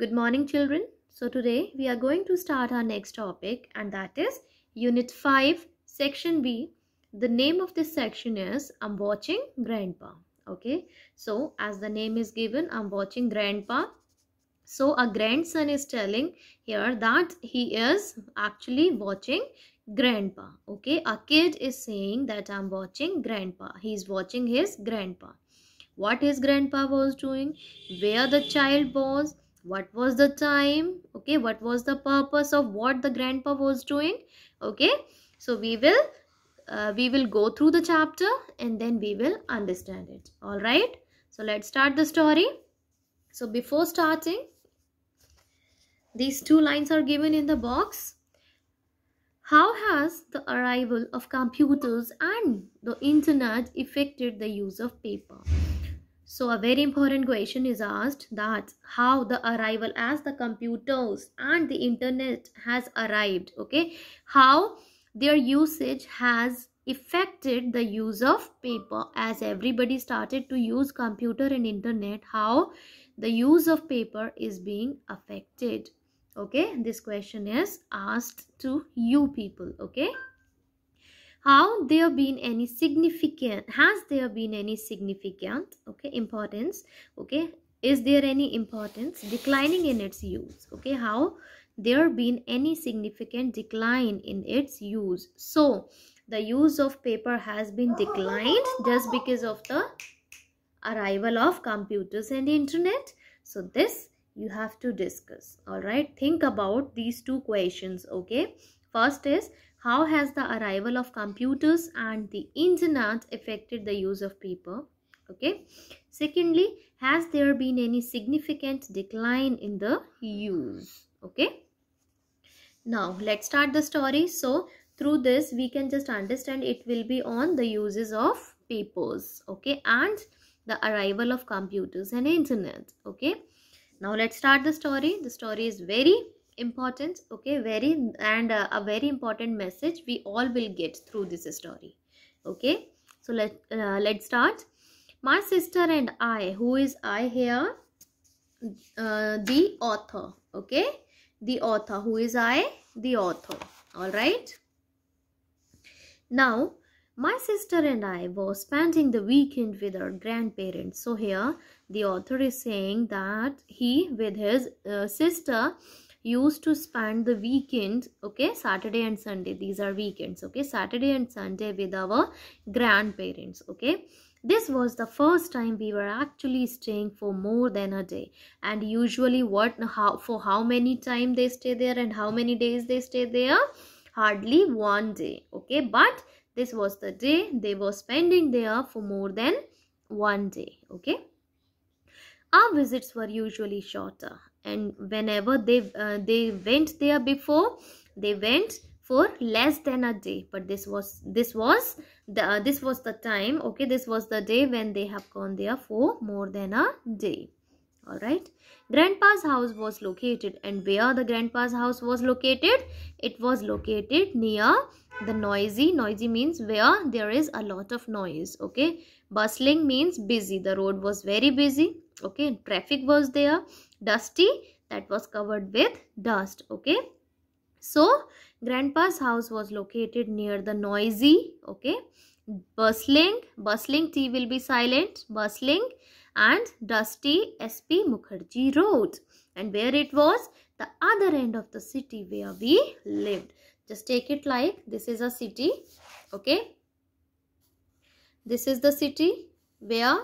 Good morning children. So today we are going to start our next topic and that is Unit 5 Section B. The name of this section is I'm watching grandpa. Okay. So as the name is given I'm watching grandpa. So a grandson is telling here that he is actually watching grandpa. Okay. A kid is saying that I'm watching grandpa. He's watching his grandpa. What his grandpa was doing, where the child was, what was the time okay what was the purpose of what the grandpa was doing okay so we will uh, we will go through the chapter and then we will understand it all right so let's start the story so before starting these two lines are given in the box how has the arrival of computers and the internet affected the use of paper so a very important question is asked that how the arrival as the computers and the internet has arrived. Okay. How their usage has affected the use of paper as everybody started to use computer and internet how the use of paper is being affected okay this question is asked to you people okay how there been any significant, has there been any significant, okay, importance, okay, is there any importance declining in its use, okay, how there been any significant decline in its use. So, the use of paper has been declined just because of the arrival of computers and internet. So, this you have to discuss. Alright, think about these two questions, okay. First is, how has the arrival of computers and the internet affected the use of paper? Okay. Secondly, has there been any significant decline in the use? Okay. Now, let's start the story. So, through this, we can just understand it will be on the uses of papers. Okay. And the arrival of computers and internet. Okay. Now, let's start the story. The story is very importance okay very and uh, a very important message we all will get through this story okay so let uh, let's start my sister and i who is i here uh, the author okay the author who is i the author all right now my sister and I were spending the weekend with our grandparents. So here the author is saying that he with his uh, sister used to spend the weekends okay saturday and sunday these are weekends okay saturday and sunday with our grandparents okay this was the first time we were actually staying for more than a day and usually what how for how many time they stay there and how many days they stay there hardly one day okay but this was the day they were spending there for more than one day okay our visits were usually shorter and whenever they uh, they went there before they went for less than a day but this was this was the uh, this was the time okay this was the day when they have gone there for more than a day all right grandpa's house was located and where the grandpa's house was located it was located near the noisy noisy means where there is a lot of noise okay bustling means busy the road was very busy okay traffic was there dusty that was covered with dust okay so grandpa's house was located near the noisy okay bustling bustling t will be silent bustling and dusty sp mukherjee road and where it was the other end of the city where we lived just take it like this is a city okay this is the city where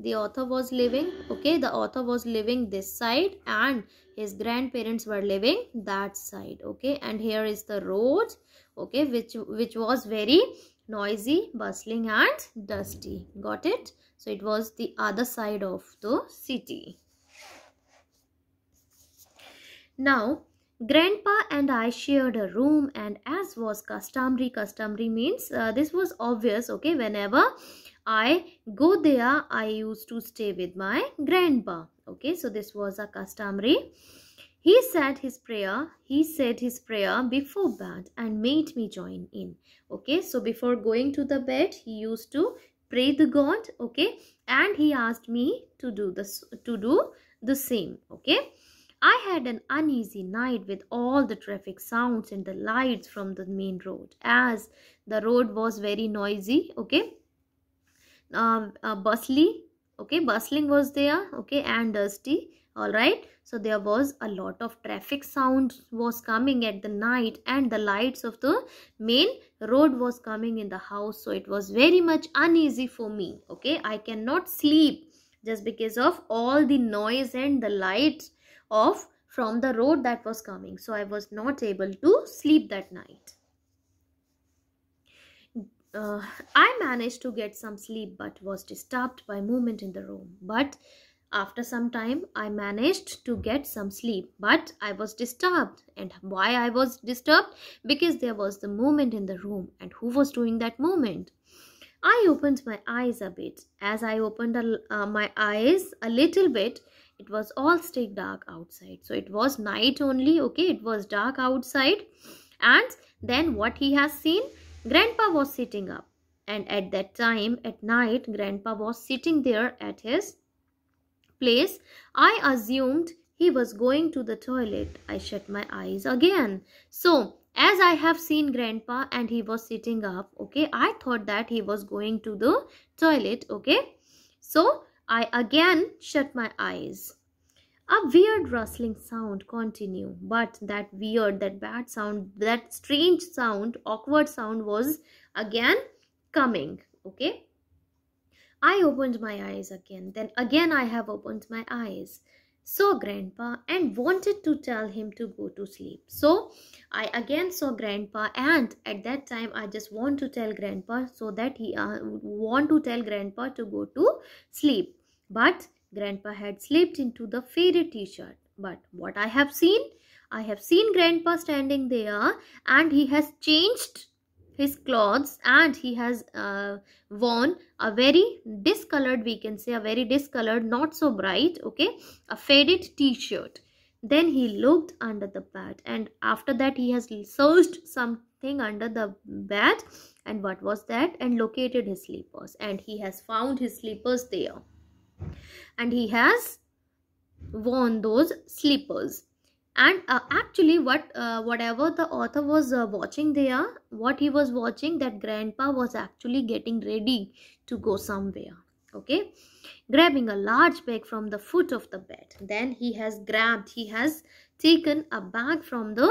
the author was living okay the author was living this side and his grandparents were living that side okay and here is the road okay which which was very noisy bustling and dusty got it so it was the other side of the city now Grandpa and I shared a room and as was customary, customary means uh, this was obvious, okay, whenever I go there, I used to stay with my grandpa. Okay, so this was a customary. He said his prayer, he said his prayer before bed and made me join in. Okay, so before going to the bed, he used to pray the God. Okay, and he asked me to do this, to do the same. Okay. I had an uneasy night with all the traffic sounds and the lights from the main road as the road was very noisy okay um, uh, uh, bustly okay bustling was there okay and dusty all right so there was a lot of traffic sound was coming at the night and the lights of the main road was coming in the house so it was very much uneasy for me okay i cannot sleep just because of all the noise and the light of from the road that was coming so i was not able to sleep that night uh, I managed to get some sleep but was disturbed by movement in the room. But after some time, I managed to get some sleep, but I was disturbed. And why I was disturbed? Because there was the movement in the room, and who was doing that movement? I opened my eyes a bit. As I opened a, uh, my eyes a little bit, it was all still dark outside. So it was night only, okay? It was dark outside. And then what he has seen? Grandpa was sitting up and at that time at night grandpa was sitting there at his place. I assumed he was going to the toilet. I shut my eyes again. So as I have seen grandpa and he was sitting up, okay, I thought that he was going to the toilet, okay. So I again shut my eyes. A weird rustling sound continued, but that weird, that bad sound, that strange sound, awkward sound was again coming. Okay. I opened my eyes again. Then again I have opened my eyes. Saw grandpa and wanted to tell him to go to sleep. So I again saw grandpa and at that time I just want to tell grandpa so that he uh, want to tell grandpa to go to sleep. But Grandpa had slipped into the faded t-shirt. But what I have seen? I have seen grandpa standing there and he has changed his clothes and he has uh, worn a very discolored, we can say a very discolored, not so bright, okay, a faded t-shirt. Then he looked under the bed and after that he has searched something under the bed and what was that and located his slippers and he has found his slippers there and he has worn those slippers and uh, actually what uh, whatever the author was uh, watching there what he was watching that grandpa was actually getting ready to go somewhere okay grabbing a large bag from the foot of the bed then he has grabbed he has taken a bag from the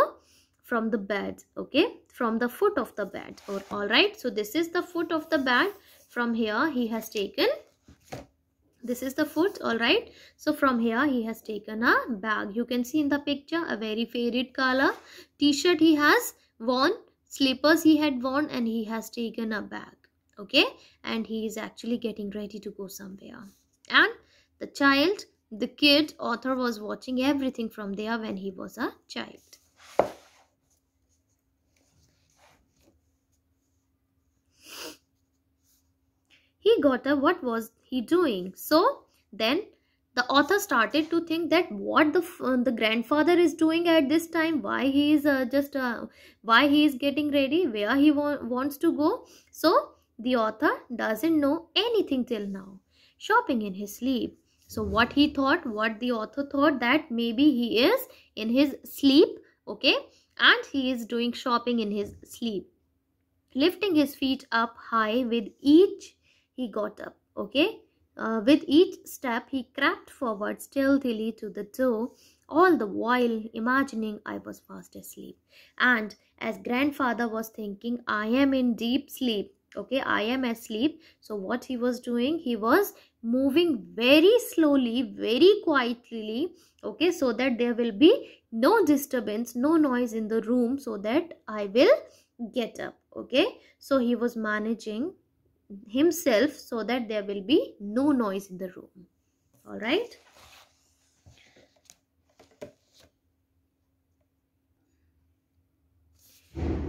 from the bed okay from the foot of the bed or all right so this is the foot of the bed from here he has taken this is the foot all right so from here he has taken a bag you can see in the picture a very faded color t-shirt he has worn slippers he had worn and he has taken a bag okay and he is actually getting ready to go somewhere and the child the kid author was watching everything from there when he was a child got up, what was he doing so then the author started to think that what the uh, the grandfather is doing at this time why he is uh, just uh, why he is getting ready where he wa wants to go so the author doesn't know anything till now shopping in his sleep so what he thought what the author thought that maybe he is in his sleep okay and he is doing shopping in his sleep lifting his feet up high with each he got up. Okay. Uh, with each step, he crept forward stealthily to the door, all the while imagining I was fast asleep. And as grandfather was thinking, I am in deep sleep. Okay, I am asleep. So, what he was doing, he was moving very slowly, very quietly. Okay, so that there will be no disturbance, no noise in the room, so that I will get up. Okay, so he was managing himself so that there will be no noise in the room all right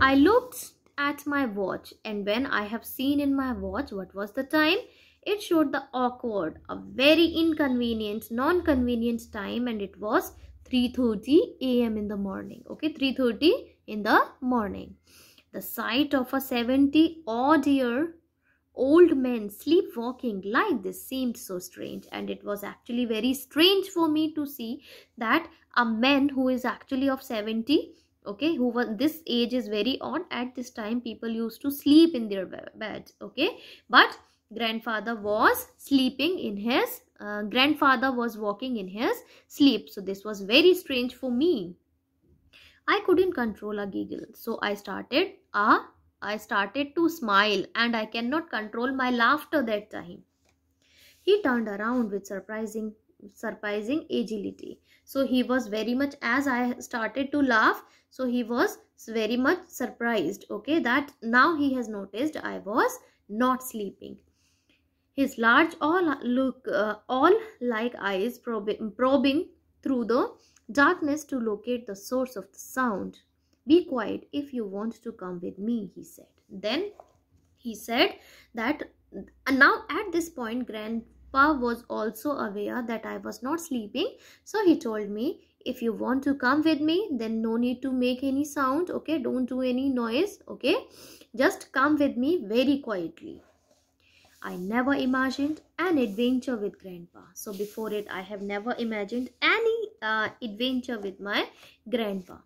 I looked at my watch and when I have seen in my watch what was the time, it showed the awkward, a very inconvenient, non-convenient time and it was 3.30 a.m. in the morning. Okay, 3.30 in the morning. The sight of a 70 odd year old men sleepwalking like this seemed so strange and it was actually very strange for me to see that a man who is actually of 70 okay who was this age is very odd at this time people used to sleep in their beds okay but grandfather was sleeping in his uh, grandfather was walking in his sleep so this was very strange for me i couldn't control a giggle so i started a I started to smile and I cannot control my laughter that time. He turned around with surprising surprising agility. So he was very much as I started to laugh. So he was very much surprised. Okay, that now he has noticed I was not sleeping. His large all look uh, all like eyes probing, probing through the darkness to locate the source of the sound. Be quiet if you want to come with me, he said. Then he said that now at this point, Grandpa was also aware that I was not sleeping. So he told me, if you want to come with me, then no need to make any sound, okay? Don't do any noise, okay? Just come with me very quietly. I never imagined an adventure with grandpa. So before it, I have never imagined any uh, adventure with my grandpa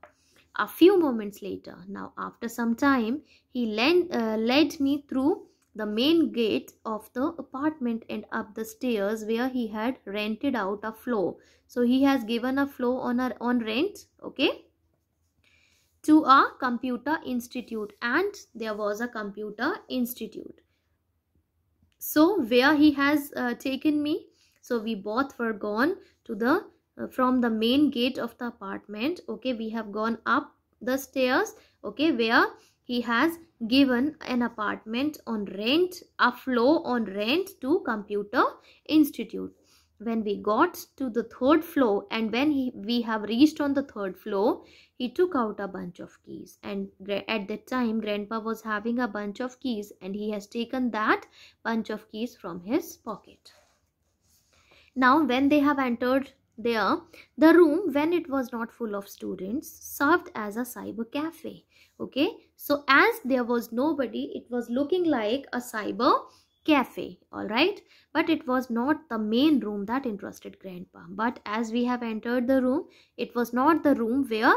a few moments later. Now, after some time, he led, uh, led me through the main gate of the apartment and up the stairs where he had rented out a floor. So, he has given a floor on, a, on rent, okay, to a computer institute and there was a computer institute. So, where he has uh, taken me? So, we both were gone to the uh, from the main gate of the apartment okay we have gone up the stairs okay where he has given an apartment on rent a floor on rent to computer institute when we got to the third floor and when he, we have reached on the third floor he took out a bunch of keys and at that time grandpa was having a bunch of keys and he has taken that bunch of keys from his pocket now when they have entered there, the room, when it was not full of students, served as a cyber cafe. Okay, so as there was nobody, it was looking like a cyber cafe all right but it was not the main room that interested grandpa but as we have entered the room it was not the room where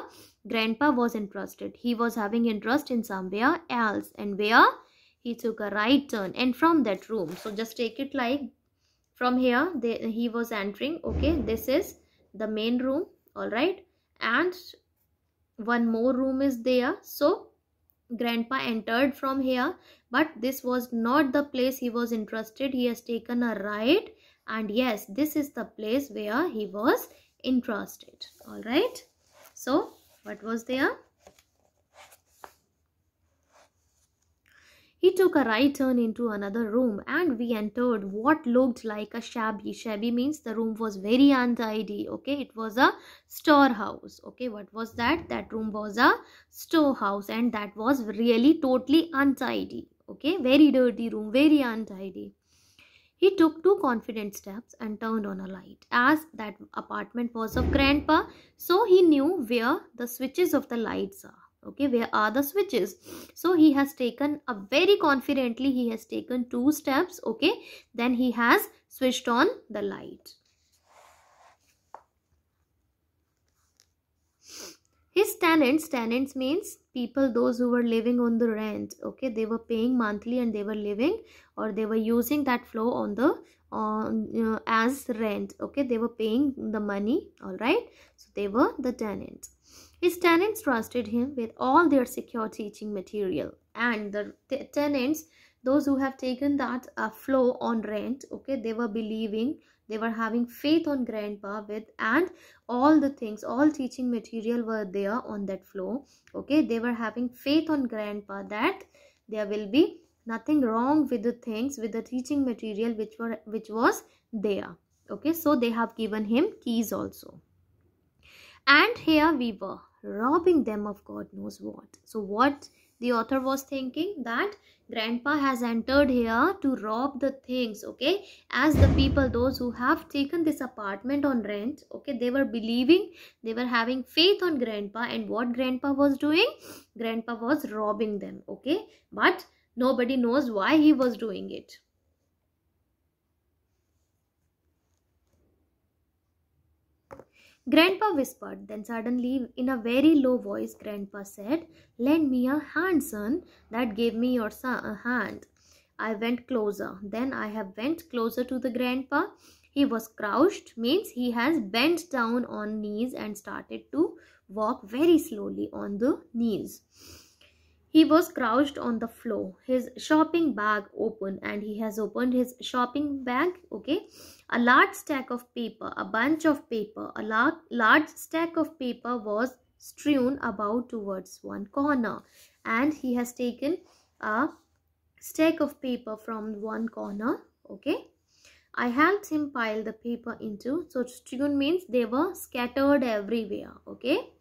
grandpa was interested he was having interest in somewhere else and where he took a right turn and from that room so just take it like from here they, he was entering okay this is the main room all right and one more room is there so grandpa entered from here but this was not the place he was interested he has taken a ride, and yes this is the place where he was interested all right so what was there He took a right turn into another room and we entered what looked like a shabby. Shabby means the room was very untidy. Okay, it was a storehouse. Okay, what was that? That room was a storehouse and that was really totally untidy. Okay, very dirty room, very untidy. He took two confident steps and turned on a light. As that apartment was of grandpa, so he knew where the switches of the lights are okay where are the switches so he has taken a very confidently he has taken two steps okay then he has switched on the light his tenants tenants means people those who were living on the rent okay they were paying monthly and they were living or they were using that flow on the on uh, as rent okay they were paying the money all right so they were the tenants his tenants trusted him with all their secure teaching material and the tenants, those who have taken that uh, flow on rent, okay, they were believing, they were having faith on grandpa with and all the things, all teaching material were there on that flow, okay, they were having faith on grandpa that there will be nothing wrong with the things, with the teaching material which were which was there, okay, so they have given him keys also. And here we were, robbing them of God knows what. So, what the author was thinking that grandpa has entered here to rob the things okay as the people those who have taken this apartment on rent okay they were believing they were having faith on grandpa and what grandpa was doing grandpa was robbing them okay but nobody knows why he was doing it Grandpa whispered. Then suddenly, in a very low voice, Grandpa said, Lend me a hand, son. That gave me your son a uh, hand. I went closer. Then I have went closer to the grandpa. He was crouched, means he has bent down on knees and started to walk very slowly on the knees. He was crouched on the floor, his shopping bag open and he has opened his shopping bag, okay. A large stack of paper, a bunch of paper, a large, large stack of paper was strewn about towards one corner and he has taken a stack of paper from one corner, okay. I helped him pile the paper into, so strewn means they were scattered everywhere, okay.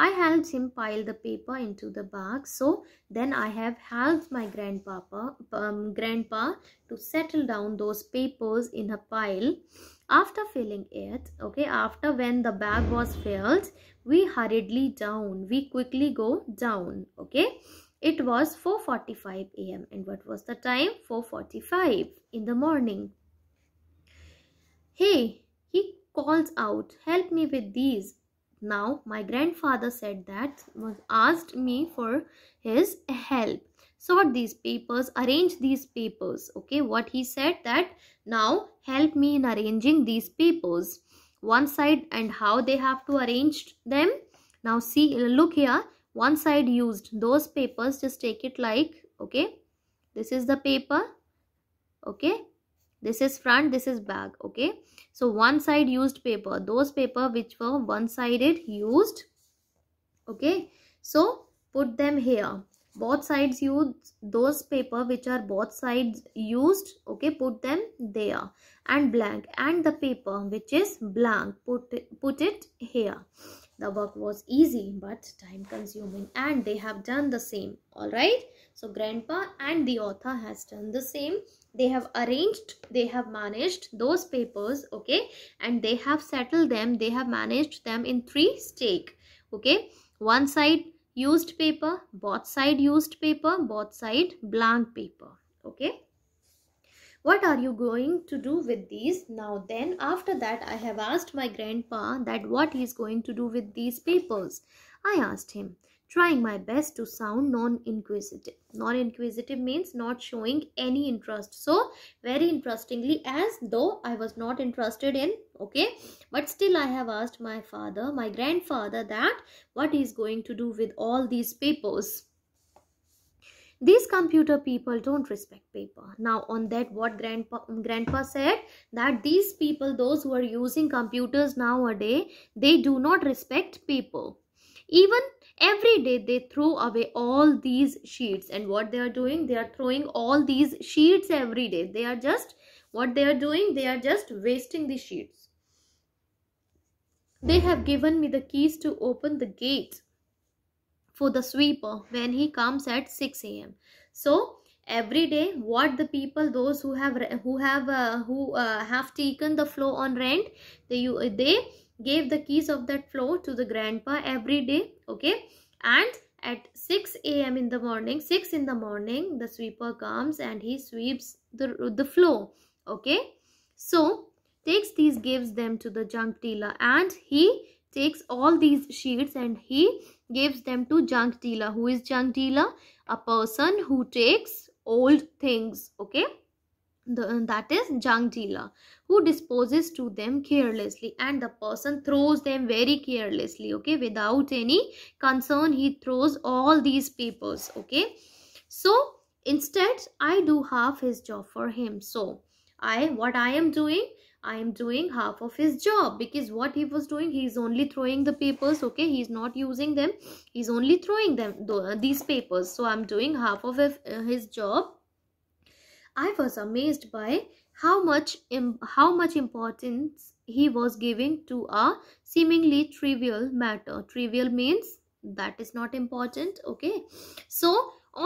I helped him pile the paper into the bag. So then I have helped my grandpapa, um, grandpa to settle down those papers in a pile. After filling it, okay, after when the bag was filled, we hurriedly down. We quickly go down, okay. It was 4.45 a.m. And what was the time? 4.45 in the morning. Hey, he calls out, help me with these. Now, my grandfather said that, asked me for his help. Sort these papers, arrange these papers. Okay, what he said that, now help me in arranging these papers. One side and how they have to arrange them. Now see, look here, one side used those papers, just take it like, okay, this is the paper, okay, this is front this is back okay so one side used paper those paper which were one sided used okay so put them here both sides used those paper which are both sides used okay put them there and blank and the paper which is blank put put it here the work was easy but time consuming and they have done the same. Alright. So grandpa and the author has done the same. They have arranged, they have managed those papers. Okay. And they have settled them. They have managed them in three stake. Okay. One side used paper, both side used paper, both side blank paper. Okay what are you going to do with these now then after that i have asked my grandpa that what he is going to do with these papers i asked him trying my best to sound non-inquisitive. Non-inquisitive means not showing any interest. So, very interestingly, as though I was not interested in, okay, but still I have asked my father, my grandfather that what he is going to do with all these papers these computer people don't respect paper now on that what grandpa grandpa said that these people those who are using computers nowadays they do not respect paper even every day they throw away all these sheets and what they are doing they are throwing all these sheets every day they are just what they are doing they are just wasting the sheets they have given me the keys to open the gate for the sweeper when he comes at 6 a.m. So every day what the people those who have who have uh, who uh, have taken the floor on rent they you they gave the keys of that floor to the grandpa every day okay and at 6 a.m. in the morning 6 in the morning the sweeper comes and he sweeps the the floor okay so takes these gives them to the junk dealer and he takes all these sheets and he gives them to junk dealer. Who is junk dealer? A person who takes old things. Okay. The, that is junk dealer who disposes to them carelessly and the person throws them very carelessly okay without any concern he throws all these papers okay so instead i do half his job for him so i what i am doing i am doing half of his job because what he was doing he is only throwing the papers okay he's not using them he's only throwing them uh, these papers so i'm doing half of his uh, job i was amazed by how much how much importance he was giving to a seemingly trivial matter trivial means that is not important okay so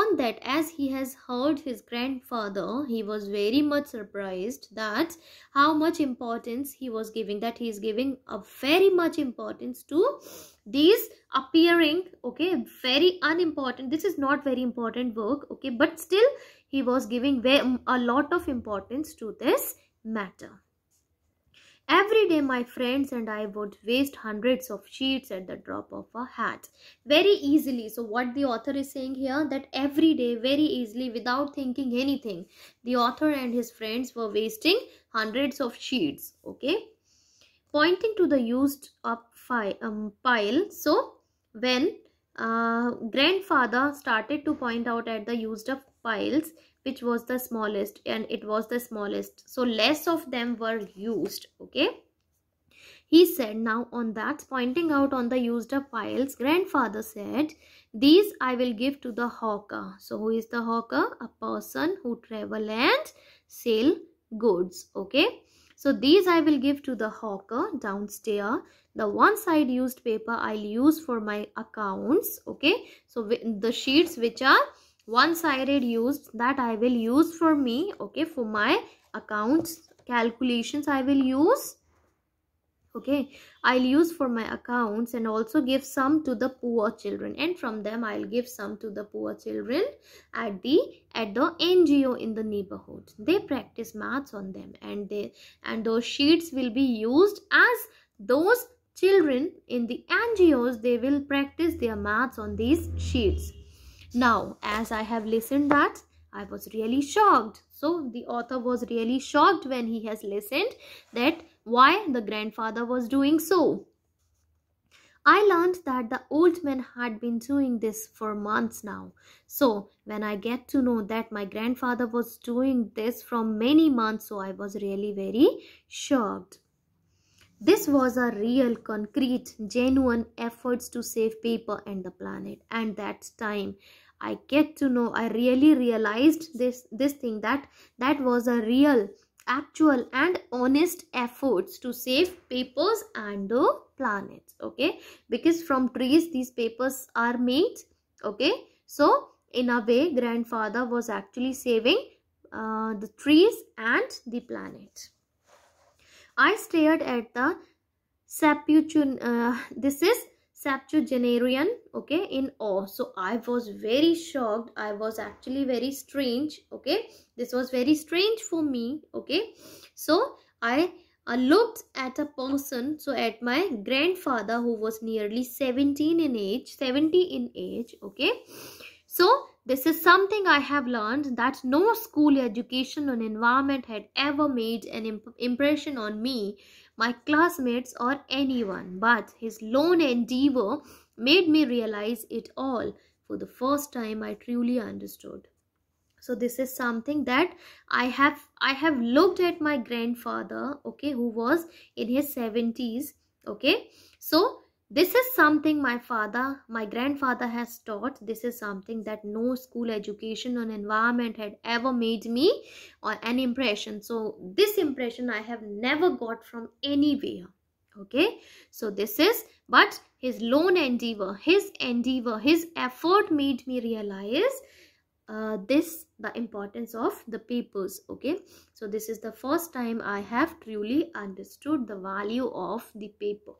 on that, as he has heard his grandfather, he was very much surprised that how much importance he was giving, that he is giving a very much importance to these appearing, okay, very unimportant. This is not very important work, okay, but still he was giving a lot of importance to this matter. Every day my friends and I would waste hundreds of sheets at the drop of a hat. Very easily. So what the author is saying here that every day very easily without thinking anything the author and his friends were wasting hundreds of sheets. Okay. Pointing to the used up um, pile. So when uh, grandfather started to point out at the used up piles which was the smallest and it was the smallest so less of them were used okay he said now on that pointing out on the used up piles grandfather said these i will give to the hawker so who is the hawker a person who travel and sell goods okay so these i will give to the hawker downstairs the one side used paper i'll use for my accounts okay so the sheets which are one sided used that I will use for me okay for my accounts calculations I will use okay I'll use for my accounts and also give some to the poor children and from them I'll give some to the poor children at the at the NGO in the neighborhood they practice maths on them and they and those sheets will be used as those children in the NGOs they will practice their maths on these sheets now, as I have listened that, I was really shocked. So, the author was really shocked when he has listened that why the grandfather was doing so. I learned that the old man had been doing this for months now. So, when I get to know that my grandfather was doing this from many months, so I was really very shocked. This was a real, concrete, genuine efforts to save paper and the planet. And that time, i get to know i really realized this this thing that that was a real actual and honest efforts to save papers and the planet. okay because from trees these papers are made okay so in a way grandfather was actually saving uh, the trees and the planet i stared at the saputun uh, this is septuagenarian okay in awe so i was very shocked i was actually very strange okay this was very strange for me okay so i I looked at a person, so at my grandfather who was nearly 17 in age, 70 in age, okay. So, this is something I have learned that no school education on environment had ever made an imp impression on me my classmates or anyone, but his lone endeavor made me realize it all. For the first time, I truly understood. So this is something that I have I have looked at my grandfather, okay, who was in his 70s, okay. So this is something my father my grandfather has taught this is something that no school education and environment had ever made me or an impression so this impression i have never got from anywhere okay so this is but his lone endeavor his endeavor his effort made me realize uh, this the importance of the papers okay so this is the first time i have truly understood the value of the paper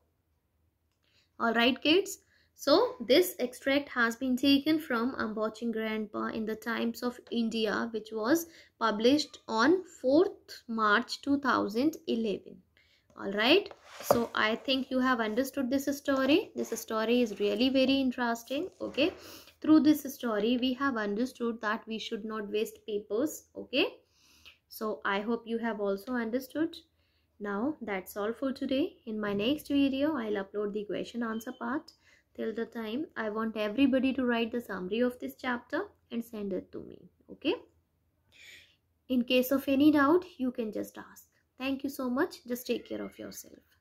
Alright kids? So this extract has been taken from Ambochin Grandpa in the Times of India which was published on 4th March 2011. Alright, so I think you have understood this story. This story is really very interesting. Okay, through this story we have understood that we should not waste papers. Okay, so I hope you have also understood. Now that's all for today. In my next video, I'll upload the question answer part. Till the time, I want everybody to write the summary of this chapter and send it to me. Okay? In case of any doubt, you can just ask. Thank you so much. Just take care of yourself.